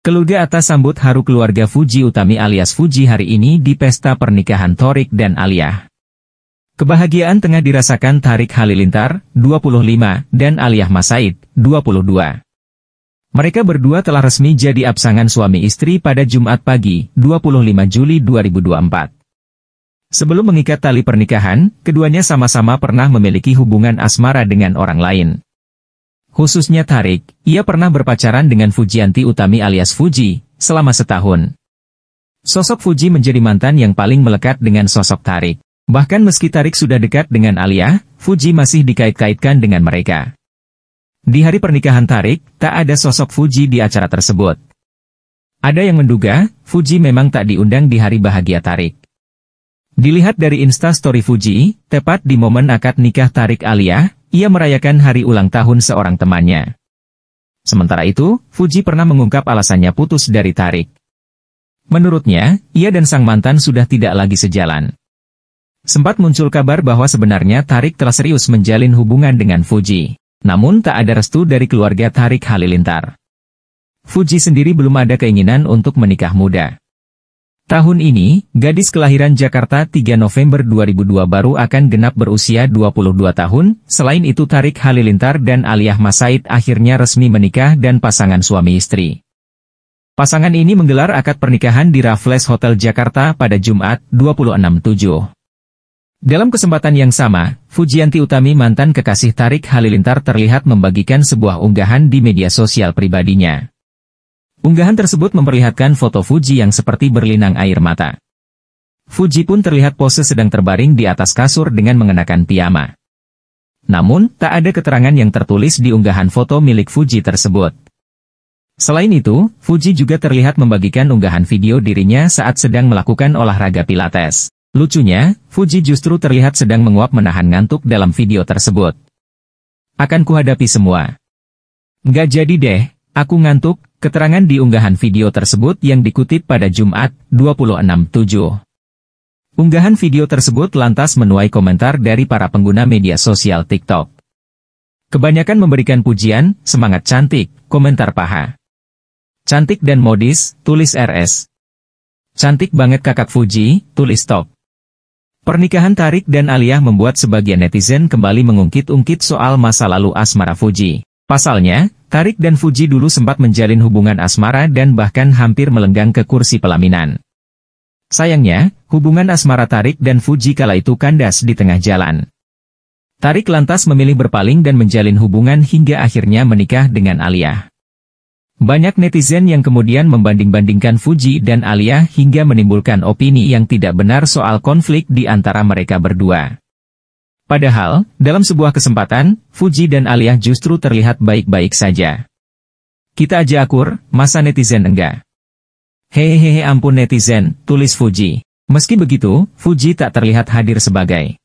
Keluarga atas sambut haru keluarga Fuji Utami alias Fuji hari ini di pesta pernikahan Torik dan Alia. Kebahagiaan tengah dirasakan Tarik Halilintar, 25, dan Alia Masaid, 22. Mereka berdua telah resmi jadi absangan suami istri pada Jumat pagi, 25 Juli 2024. Sebelum mengikat tali pernikahan, keduanya sama-sama pernah memiliki hubungan asmara dengan orang lain. Khususnya Tarik, ia pernah berpacaran dengan Fujianti Utami alias Fuji, selama setahun. Sosok Fuji menjadi mantan yang paling melekat dengan sosok Tarik. Bahkan meski Tarik sudah dekat dengan Alia, Fuji masih dikait-kaitkan dengan mereka. Di hari pernikahan Tarik, tak ada sosok Fuji di acara tersebut. Ada yang menduga, Fuji memang tak diundang di hari bahagia Tarik. Dilihat dari insta story Fuji, tepat di momen akad nikah Tarik Alia, ia merayakan hari ulang tahun seorang temannya. Sementara itu, Fuji pernah mengungkap alasannya putus dari Tarik. Menurutnya, ia dan sang mantan sudah tidak lagi sejalan. Sempat muncul kabar bahwa sebenarnya Tarik telah serius menjalin hubungan dengan Fuji. Namun tak ada restu dari keluarga Tarik Halilintar. Fuji sendiri belum ada keinginan untuk menikah muda. Tahun ini, gadis kelahiran Jakarta 3 November 2002 baru akan genap berusia 22 tahun, selain itu Tarik Halilintar dan Aliyah Masaid akhirnya resmi menikah dan pasangan suami istri. Pasangan ini menggelar akad pernikahan di Raffles Hotel Jakarta pada Jumat 26.7. Dalam kesempatan yang sama, Fujianti Utami mantan kekasih Tarik Halilintar terlihat membagikan sebuah unggahan di media sosial pribadinya. Unggahan tersebut memperlihatkan foto Fuji yang seperti berlinang air mata. Fuji pun terlihat pose sedang terbaring di atas kasur dengan mengenakan piyama. Namun, tak ada keterangan yang tertulis di unggahan foto milik Fuji tersebut. Selain itu, Fuji juga terlihat membagikan unggahan video dirinya saat sedang melakukan olahraga pilates. Lucunya, Fuji justru terlihat sedang menguap menahan ngantuk dalam video tersebut. Akan kuhadapi semua. Nggak jadi deh, aku ngantuk, Keterangan di unggahan video tersebut yang dikutip pada Jumat, 26.7. Unggahan video tersebut lantas menuai komentar dari para pengguna media sosial TikTok. Kebanyakan memberikan pujian, semangat cantik, komentar paha. Cantik dan modis, tulis RS. Cantik banget kakak Fuji, tulis top. Pernikahan Tarik dan Aliyah membuat sebagian netizen kembali mengungkit-ungkit soal masa lalu asmara Fuji. Pasalnya, Tarik dan Fuji dulu sempat menjalin hubungan asmara dan bahkan hampir melenggang ke kursi pelaminan. Sayangnya, hubungan asmara Tarik dan Fuji kala itu kandas di tengah jalan. Tarik lantas memilih berpaling dan menjalin hubungan hingga akhirnya menikah dengan Alia. Banyak netizen yang kemudian membanding-bandingkan Fuji dan Alia hingga menimbulkan opini yang tidak benar soal konflik di antara mereka berdua. Padahal, dalam sebuah kesempatan, Fuji dan Aliyah justru terlihat baik-baik saja. Kita aja akur, masa netizen enggak? Hehehe ampun netizen, tulis Fuji. Meski begitu, Fuji tak terlihat hadir sebagai